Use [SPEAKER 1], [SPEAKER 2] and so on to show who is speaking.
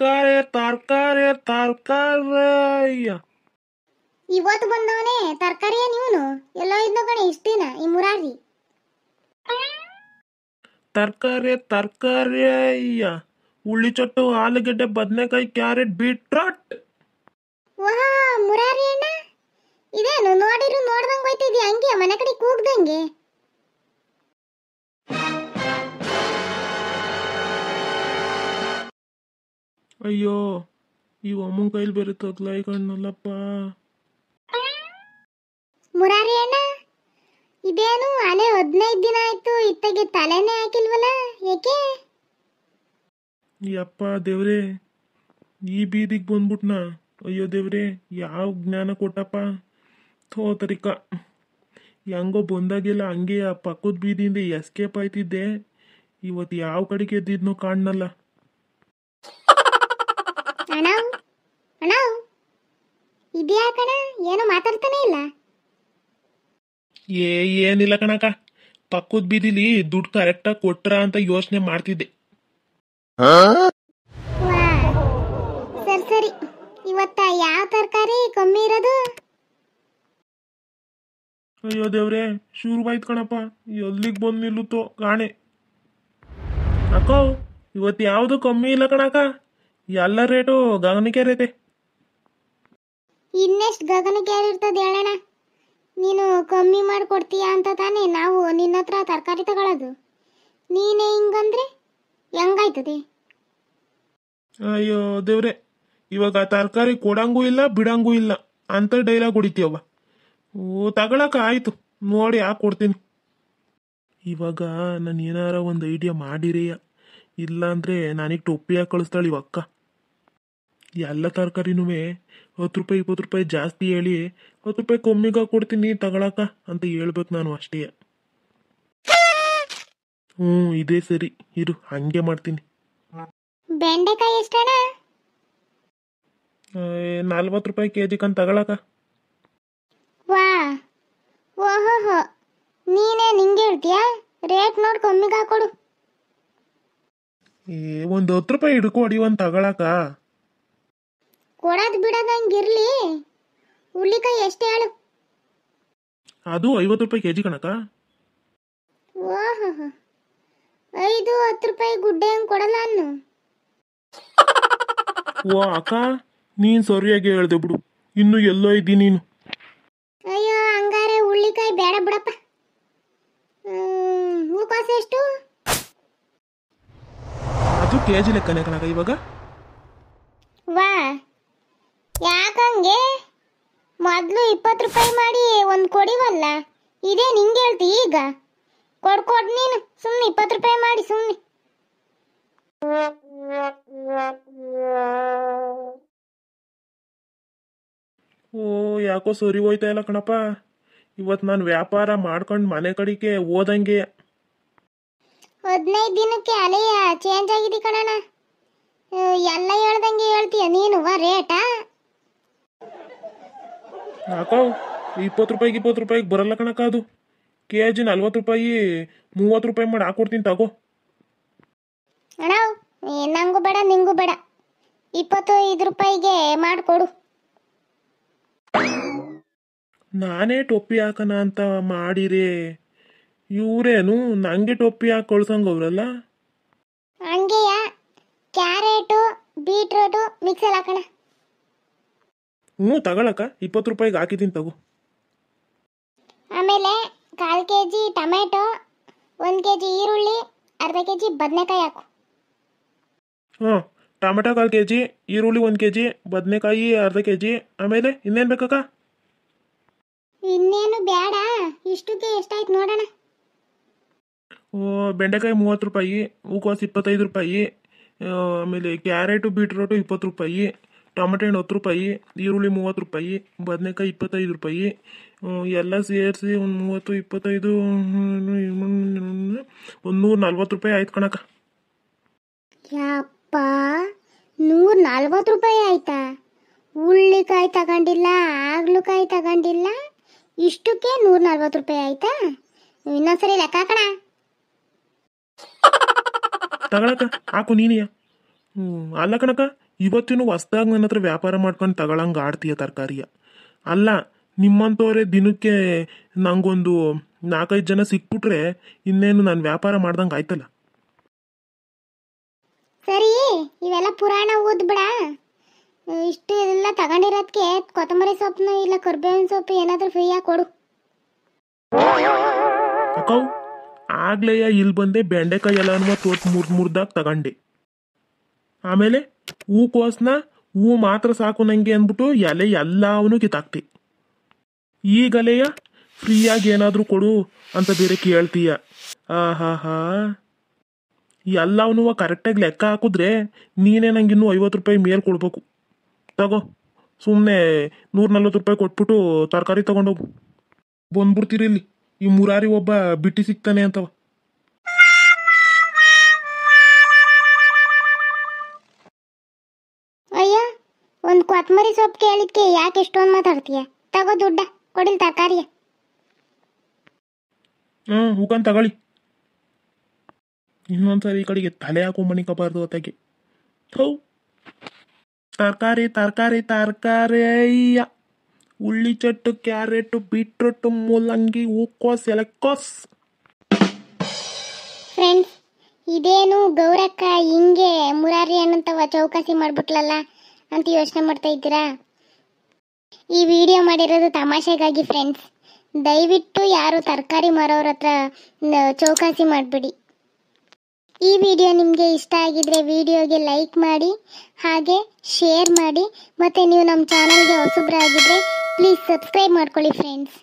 [SPEAKER 1] ತರಕಾರಿ ತರಕಾರಿ ತರಕಾರಿ
[SPEAKER 2] ಇವತ್ತು ಬಂದವನೇ ತರಕಾರಿ ಇವನು ಎಲ್ಲ ಇದ್ನ ಕಣೆ ಇಷ್ಟೇನ ಈ
[SPEAKER 1] ಮುರಾರಿ ತರಕಾರಿ ತರಕಾರಿ ಉಳ್ಳಿ ಚೊಟ್ಟು ಆಲೂಗಡ್ಡೆ ಬದನೆಕಾಯಿ ಕ್ಯಾರೆಟ್ ಬೀಟ್ರೂಟ್ ವಾ
[SPEAKER 2] ಮುರಾರಿ ಅಣ್ಣ ಇದೇನು ನೋಡಿರು ನೋಡ್ದಂಗೆ ಹೋಯ್ತಿದ್ಯಾ ಹಂಗೆ ಮನೆ ಕಡೆ ಕೂಗ್ದಂಗೆ
[SPEAKER 1] ಅಯ್ಯೋ ಈ ಅಮ್ಮನ ಕೈಲಿ ಬೇರೆ ತಗ್ಲಾಯಿ ಕಣ್ಣಲ್ಲಪ್ಪ ಮುರಾರಿ
[SPEAKER 2] ಇದೇನು ಅಲೆ ಹದಿನೈದು ದಿನ ಆಯ್ತು ಇತ್ತಗೆ ತಲೆನೇ ಹಾಕಿಲ್ವಲ್ಲ ಏಕೆ
[SPEAKER 1] ಯಪ್ಪ ದೇವ್ರೆ ಈ ಬೀದಿಗೆ ಬಂದ್ಬಿಟ್ನಾ ಅಯ್ಯೋ ದೇವ್ರೆ ಯಾವ ಜ್ಞಾನ ಕೊಟ್ಟಪ್ಪ ತರಿಕ ಹೆಂಗೋ ಬಂದಾಗೆಲ್ಲ ಹಂಗೆ ಆ ಪಕ್ಕದ ಬೀದಿಯಿಂದ ಎಸ್ಕೇಪ್ ಆಯ್ತಿದ್ದೆ ಇವತ್ತು ಯಾವ ಕಡೆಗೆ ಎದ್ದಿದ್ನೋ ಕಾಣಲ್ಲ ಅಣ್ಣ
[SPEAKER 2] ಅಣ್ಣ ಕಣ ಏನು ಮಾತಾಡ್ತಾನೆ ಇಲ್ಲ
[SPEAKER 1] ಏ ಏನಿಲ್ಲ ಕಣಕ ಪಕ್ಕದ ಬೀದಿಲಿ ದುಡ್ಡು ಕರೆಕ್ಟಾಗಿ ಕೊಟ್ರ ಅಂತ ಯೋಚನೆ ಮಾಡ್ತಿದ್ದೆ ಸರಿ ಸರಿ
[SPEAKER 2] ಇವತ್ತ ಯಾವ
[SPEAKER 1] ತರಕಾರಿ ಕಮ್ಮಿ ಇರೋದು ಅಯ್ಯೋ ದೇವ್ರೆ ಶುರುವಾಯ್ತು ಕಣಪ್ಪ ಎಲ್ಲಿಗೆ ಬಂದ್ ನಿಲ್ಲುತ್ತೋ ಕಾಣೆ ಅಕ್ಕ ಇವತ್ತು ಯಾವುದು ಕಮ್ಮಿ ಇಲ್ಲ ಕಣಕ್ಕ ಎಲ್ಲ ರೇಟು ಗಗನಕ್ಕೇರೈತೆ
[SPEAKER 2] ಇನ್ನೆಷ್ಟು ಇರ್ತದೆ ಹೇಳೋಣ ನೀನು ಕಮ್ಮಿ ಮಾಡಿಕೊಡ್ತೀಯ ಅಂತ ತಾನೇ ನಾವು ನಿನ್ನ ಹತ್ರ ತರಕಾರಿ ತಗೊಳ್ಳೋದು ನೀನೇ ಹಿಂಗಂದ್ರೆ ಹೆಂಗಾಯ್ತದೆ
[SPEAKER 1] ಅಯ್ಯೋ ದೇವ್ರೆ ಇವಾಗ ತರಕಾರಿ ಕೊಡಂಗೂ ಇಲ್ಲ ಬಿಡಂಗೂ ಇಲ್ಲ ಅಂತ ಡೈಲಾಗ್ ಹೊಡಿತೀಯವ್ವ ಓ ತಗೊಳಕ ಆಯ್ತು ನೋಡಿ ಯಾಕೆ ಕೊಡ್ತೀನಿ ಇವಾಗ ನಾನು ಏನಾರ ಒಂದು ಐಡಿಯಾ ಮಾಡಿರಿಯ ಇಲ್ಲ ಅಂದ್ರೆ ನನಗೆ ಟೊಪ್ಪಿಯಾಗಿ ಕಳಿಸ್ತಾಳೆ ಇವಕ್ಕ ಎಲ್ಲ ತರಕಾರಿನೂ ಹತ್ತು ರೂಪಾಯಿ ಇಪ್ಪತ್ತು ರೂಪಾಯಿ ಜಾಸ್ತಿ ಹೇಳಿ ಹತ್ತು ರೂಪಾಯಿ ಕಮ್ಮಿಗೆ ಕೊಡ್ತೀನಿ ತಗೊಳಕ ಅಂತ ಹೇಳ್ಬೇಕು ನಾನು ಅಷ್ಟೇ ಹ್ಞೂ ಇದೇ ಸರಿ ಇರು ಹಂಗೆ ಮಾಡ್ತೀನಿ
[SPEAKER 2] ಬೆಂಡೆಕಾಯಿ
[SPEAKER 1] ನಲ್ವತ್ತು ರೂಪಾಯಿ ಕೆ ಜಿ ಕಂತ ತಗೊಳಕ
[SPEAKER 2] ವಾ ಓಹೋಹೋ ನೀನೇ ನಿಂಗೆ ಹೇಳ್ತೀಯಾ ರೇಟ್ ನೋಡಿ ಕಮ್ಮಿಗೆ ಹಾಕೊಡು
[SPEAKER 1] ಏ ಒಂದು ಹತ್ತು ರೂಪಾಯಿ ಹಿಡ್ಕೊಡಿ ಒಂದು ತಗೊಳಕ
[SPEAKER 2] ಕೊಡೋದು ಬಿಡೋದಂಗಿರಲಿ ಹುರ್ಲಿಕಾಯಿ ಎಷ್ಟು ಹೇಳು
[SPEAKER 1] ಅದು ಐವತ್ತು ರೂಪಾಯಿ ಕೆಜಿ ಕಣಕ
[SPEAKER 2] ಓಹೋ ಐದು ಹತ್ತು ರೂಪಾಯಿ ಗುಡ್ಡೆ ಹಂಗೆ ಕೊಡಲ್ಲ
[SPEAKER 1] ಅನ್ನು ಓ ಅಕ್ಕ ನೀನು ಸರಿಯಾಗಿ ಹೇಳ್ದೆ ಬಿಡು ಇನ್ನು ಎಲ್ಲೋ ಇದ್ದೀನಿ ನೀನು
[SPEAKER 2] ಅಯ್ಯೋ ಹಂಗಾರೆ ಹುಳ್ಳಿಕಾಯಿ ಬೇಡ ಬಿಡಪ್ಪ ಹೂಕೋಸ ಎಷ್ಟು
[SPEAKER 1] ಅದು ಕೆಜಿ ಲೆಕ್ಕನೇ ಕಣಕ ಇವಾಗ
[SPEAKER 2] ವಾ ಯಾಕಂಗೆ ಮೊದಲು ಇಪ್ಪತ್ತು ರೂಪಾಯಿ ಮಾಡಿ ಒಂದು ಕೊಡಿವಲ್ಲ ಇದೇ ನಿಂಗೆ ಹೇಳ್ತಿ ಈಗ ಕೊಡ್ ಕೊಡ್ ನೀನು ಸುಮ್ಮನೆ ಇಪ್ಪತ್ತು ರೂಪಾಯಿ ಮಾಡಿ ಸುಮ್ಮನೆ
[SPEAKER 1] ಓ ಯಾಕೋ ಸರಿ ಹೋಯ್ತಾ ಇಲ್ಲ ಕಣಪ್ಪ ಇವತ್ತು ನಾನು ವ್ಯಾಪಾರ ಮಾಡ್ಕೊಂಡು ಮನೆ ಕಡೆಗೆ ಓದಂಗೆ
[SPEAKER 2] ಹದಿನೈದು ದಿನಕ್ಕೆ ಅಲೆಯ ಚೇಂಜ್ ಆಗಿದೆ ಕಣಣ್ಣ ಎಲ್ಲ ಹೇಳ್ದಂಗೆ ಹೇಳ್ತೀಯ ನೀನು ರೇಟಾ
[SPEAKER 1] ನಾಕಾವ್ ಇಪ್ಪತ್ತು ರೂಪಾಯಿಗೆ ಇಪ್ಪತ್ತು ರೂಪಾಯಿಗೆ ಬರಲ್ಲ ಕಣಕ ಅದು ಕೆ ಜಿ ನಲ್ವತ್ತು ರೂಪಾಯಿ ಮೂವತ್ತು ರೂಪಾಯಿ ಮಾಡಿ ಹಾಕೊಡ್ತೀನಿ ತಗೋ ಅಣ್ಣ
[SPEAKER 2] ನಂಗೂ ಬೇಡ ನಿಂಗೂ ಬೇಡ ಇಪ್ಪತ್ತು ಐದು ರೂಪಾಯಿಗೆ ಮಾಡಿಕೊಡು
[SPEAKER 1] ನಾನೇ ಟೊಪ್ಪಿ ಹಾಕೋಣ ಅಂತ ಮಾಡಿರಿ ಇವರೇನು ನಂಗೆ ಟೊಪ್ಪಿ ಹಾಕಿ ಅವರಲ್ಲ ಹಂಗೆಯಾ
[SPEAKER 2] ಕ್ಯಾರೆಟು ಬೀಟ್ರೋಟು ಮಿಕ್ಸಲ್ ಹಾಕೋಣ
[SPEAKER 1] ಹ್ಞೂ ತಗೊಳಕ್ಕ ಇಪ್ಪತ್ತು ರೂಪಾಯಿಗೆ ಹಾಕಿದ್ದೀನಿ ತಗೋ
[SPEAKER 2] ಆಮೇಲೆ ಕಾಲು ಕೆ ಜಿ ಟೊಮೆಟೊ ಒಂದು ಕೆ ಜಿ ಈರುಳ್ಳಿ ಅರ್ಧ ಕೆ ಜಿ ಬದನೆಕಾಯಿ ಹಾಕು
[SPEAKER 1] ಹ್ಞೂ ಟೊಮೆಟೊ ಕಾಲು ಕೆ ಜಿ ಈರುಳ್ಳಿ ಒಂದು ಕೆ ಜಿ ಬದನೆಕಾಯಿ ಅರ್ಧ ಕೆ ಜಿ ಆಮೇಲೆ ಇನ್ನೇನು ಬೇಕಕ್ಕ
[SPEAKER 2] ಇನ್ನೇನು ಬೇಡ ಇಷ್ಟಕ್ಕೆ ಎಷ್ಟಾಯ್ತು ನೋಡೋಣ
[SPEAKER 1] ಓ ಬೆಂಡೆಕಾಯಿ ಮೂವತ್ತು ರೂಪಾಯಿ ಹೂಕೋಸು ಇಪ್ಪತ್ತೈದು ರೂಪಾಯಿ ಆಮೇಲೆ ಕ್ಯಾರೆಟು ಬೀಟ್ರೋಟು ಇಪ್ಪತ್ತು ರೂಪಾಯಿ ಟೊಮೆಟೊ ಹಣ್ಣು ಹತ್ತು ರೂಪಾಯಿ ಈರುಳ್ಳಿ ಮೂವತ್ತು ರೂಪಾಯಿ ಬದನೆಕಾಯಿ ಇಪ್ಪತ್ತೈದು ರೂಪಾಯಿ ಎಲ್ಲ ಸೇರಿಸಿ ಒಂದು ಮೂವತ್ತು ಇಪ್ಪತ್ತೈದು ಒಂದು ನೂರ ನಲ್ವತ್ತು ರೂಪಾಯಿ ಆಯ್ತು ಕಣಕ್ಕ
[SPEAKER 2] ಯಪ್ಪ ನೂರ ನಲ್ವತ್ತು ರೂಪಾಯಿ ಆಯ್ತಾ ಹುಳ್ಳಿಕಾಯಿ ತಗೊಂಡಿಲ್ಲ ಕಾಯಿ ತಗೊಂಡಿಲ್ಲ ಇಷ್ಟಕ್ಕೆ ನೂರ ನಲ್ವತ್ತು ರೂಪಾಯಿ ಆಯ್ತಾ ಇನ್ನೊಂದ್ಸರಿ ಲೆಕ್ಕ ಕಣ
[SPEAKER 1] ತಗೊಳಕ ಹಾಕು ನೀನಿಯ ಹ್ಞೂ ಅಲ್ಲ ಕಣಕ್ಕ ಇವತ್ತಿನೂ ಹೊಸ್ದಾಗಿ ನನ್ನ ಹತ್ರ ವ್ಯಾಪಾರ ಮಾಡ್ಕೊಂಡು ತಗೊಳಂಗೆ ಆಡ್ತೀಯ ತರಕಾರಿಯ ಅಲ್ಲ ನಿಮ್ಮಂಥವರೇ ದಿನಕ್ಕೆ ನಂಗೊಂದು ನಾಲ್ಕೈದು ಜನ ಸಿಕ್ಬಿಟ್ರೆ ಇನ್ನೇನು ನಾನು ವ್ಯಾಪಾರ ಮಾಡ್ದಂಗೆ ಆಯ್ತಲ್ಲ
[SPEAKER 2] ಸರಿ ಇವೆಲ್ಲ ಪುರಾಣ ಓದ್ಬಿಡ ಇಷ್ಟು ಎಲ್ಲ ತಗೊಂಡಿರೋದಕ್ಕೆ ಕೊತ್ತಂಬರಿ ಸೊಪ್ಪು ಇಲ್ಲ ಕರ್ಬೇವಿನ ಸೊಪ್ಪು ಏನಾದರೂ ಫ್ರೀಯಾಗಿ ಕೊಡು
[SPEAKER 1] ಅಕೌ ಆಗ್ಲೇಯ ಇಲ್ಲಿ ಬಂದೆ ಬೆಂಡೆಕಾಯಿ ಎಲ್ಲ ತೋತ್ ಮುರ್ದು ಮುರ್ದಾಗ ತಗೊಂಡೆ ಆಮೇಲೆ ಹೂಕೋಸ್ನ ಹೂ ಮಾತ್ರ ಸಾಕು ನಂಗೆ ಅಂದ್ಬಿಟ್ಟು ಎಲೆ ಎಲ್ಲವನ್ನೂ ಕಿತ್ತಾಕ್ತಿ ಈಗಲೆಯ ಫ್ರೀಯಾಗಿ ಏನಾದರೂ ಕೊಡು ಅಂತ ಬೇರೆ ಕೇಳ್ತೀಯ ಆ ಹಾ ಹಾ ಕರೆಕ್ಟಾಗಿ ಲೆಕ್ಕ ಹಾಕಿದ್ರೆ ನೀನೇ ನಂಗೆ ಇನ್ನೂ ಐವತ್ತು ರೂಪಾಯಿ ಮೇಲೆ ಕೊಡ್ಬೇಕು ತಗೋ ಸುಮ್ಮನೆ ನೂರ ನಲ್ವತ್ತು ರೂಪಾಯಿ ಕೊಟ್ಬಿಟ್ಟು ತರಕಾರಿ ತಗೊಂಡೋಗು ಬಂದ್ಬಿಡ್ತೀರಿ ಇಲ್ಲಿ ಈ ಮುರಾರಿ ಒಬ್ಬ ಬಿಟ್ಟಿ ಸಿಗ್ತಾನೆ ಅಂತವ ಕೊತ್ಮರಿ ಸೊಪ್ಪು ಕೇಳಿದ್ಕೆ
[SPEAKER 2] ಯಾಕೆ ಇಷ್ಟೊಂದು ಮಾತಾಡ್ತೀಯ ತಗೋ ದುಡ್ಡ ಕೊಡಿಲ್ ತರಕಾರಿ
[SPEAKER 1] ಹೂಕನ್ ತಗೊಳ್ಳಿ ಇನ್ನೊಂದ್ಸರಿ ಈ ಕಡೆಗೆ ತಲೆ ಹಾಕೋ ಮಣಿಕಬಾರ್ದು ಅತ್ತಾಗೆ ಹೌ ತರಕಾರಿ ತರಕಾರಿ ತರಕಾರಿ ಅಯ್ಯ ಉಳ್ಳಿ ಚಟ್ಟು ಕ್ಯಾರೆಟು ಬೀಟ್ರೂಟ್ ಮೂಲಂಗಿ ಹೂಕೋಸ್ ಎಲೆಕೋಸ್ ಫ್ರೆಂಡ್ಸ್ ಇದೇನು ಗೌರಕ್ಕ ಹಿಂಗೆ
[SPEAKER 2] ಮುರಾರಿ ಅನ್ನಂತವ ಚೌಕಾಸಿ ಮಾಡ್ಬಿಟ್ಲಲ್ಲ ಅಂತ ಯೋಚನೆ ಮಾಡ್ತಾ ಇದ್ದೀರಾ ಈ ವಿಡಿಯೋ ಮಾಡಿರೋದು ತಮಾಷೆಗಾಗಿ ಫ್ರೆಂಡ್ಸ್ ದಯವಿಟ್ಟು ಯಾರು ತರಕಾರಿ ಮಾರೋರ ಹತ್ರ ಚೌಕಾಸಿ ಮಾಡಿಬಿಡಿ ಈ ವಿಡಿಯೋ ನಿಮಗೆ ಇಷ್ಟ ಆಗಿದ್ರೆ ವಿಡಿಯೋಗೆ ಲೈಕ್ ಮಾಡಿ ಹಾಗೆ ಶೇರ್ ಮಾಡಿ ಮತ್ತು ನೀವು ನಮ್ಮ ಚಾನಲ್ಗೆ ಆಗಿದ್ದರೆ ಪ್ಲೀಸ್ ಸಬ್ಸ್ಕ್ರೈಬ್ ಮಾಡ್ಕೊಳ್ಳಿ ಫ್ರೆಂಡ್ಸ್